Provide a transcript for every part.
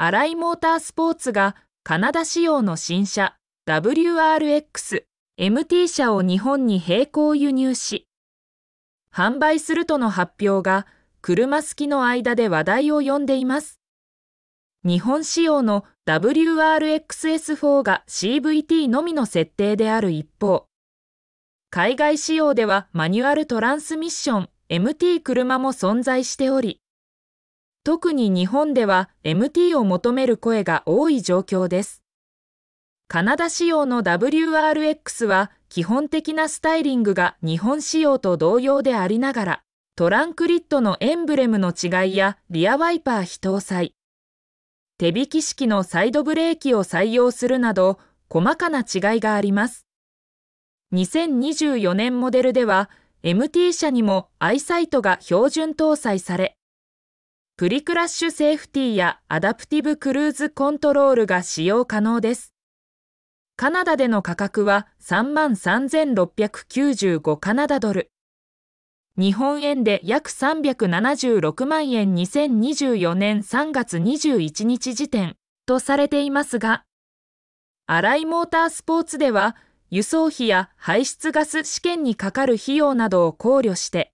新井モータースポーツがカナダ仕様の新車 WRX MT 車を日本に並行輸入し、販売するとの発表が車好きの間で話題を呼んでいます。日本仕様の WRXS4 が CVT のみの設定である一方、海外仕様ではマニュアルトランスミッション MT 車も存在しており、特に日本では MT を求める声が多い状況です。カナダ仕様の WRX は基本的なスタイリングが日本仕様と同様でありながら、トランクリッドのエンブレムの違いやリアワイパー非搭載、手引き式のサイドブレーキを採用するなど、細かな違いがあります。2024年モデルでは、MT 車にも i サイトが標準搭載され、プリクラッシュセーフティーやアダプティブクルーズコントロールが使用可能です。カナダでの価格は33,695カナダドル。日本円で約376万円2024年3月21日時点とされていますが、ライモータースポーツでは輸送費や排出ガス試験にかかる費用などを考慮して、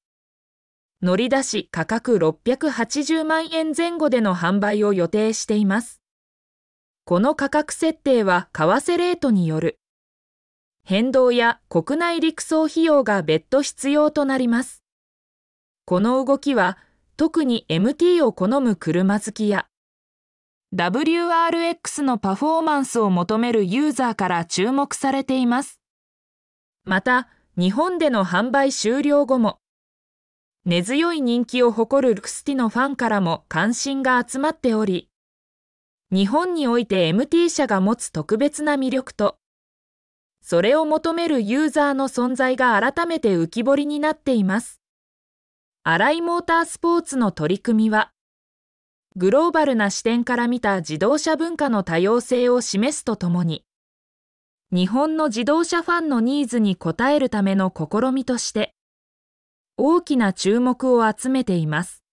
乗り出し価格680万円前後での販売を予定しています。この価格設定は為替レートによる。変動や国内陸送費用が別途必要となります。この動きは特に MT を好む車好きや WRX のパフォーマンスを求めるユーザーから注目されています。また、日本での販売終了後も根強い人気を誇るルクスティのファンからも関心が集まっており、日本において MT 社が持つ特別な魅力と、それを求めるユーザーの存在が改めて浮き彫りになっています。新井モータースポーツの取り組みは、グローバルな視点から見た自動車文化の多様性を示すとともに、日本の自動車ファンのニーズに応えるための試みとして、大きな注目を集めています。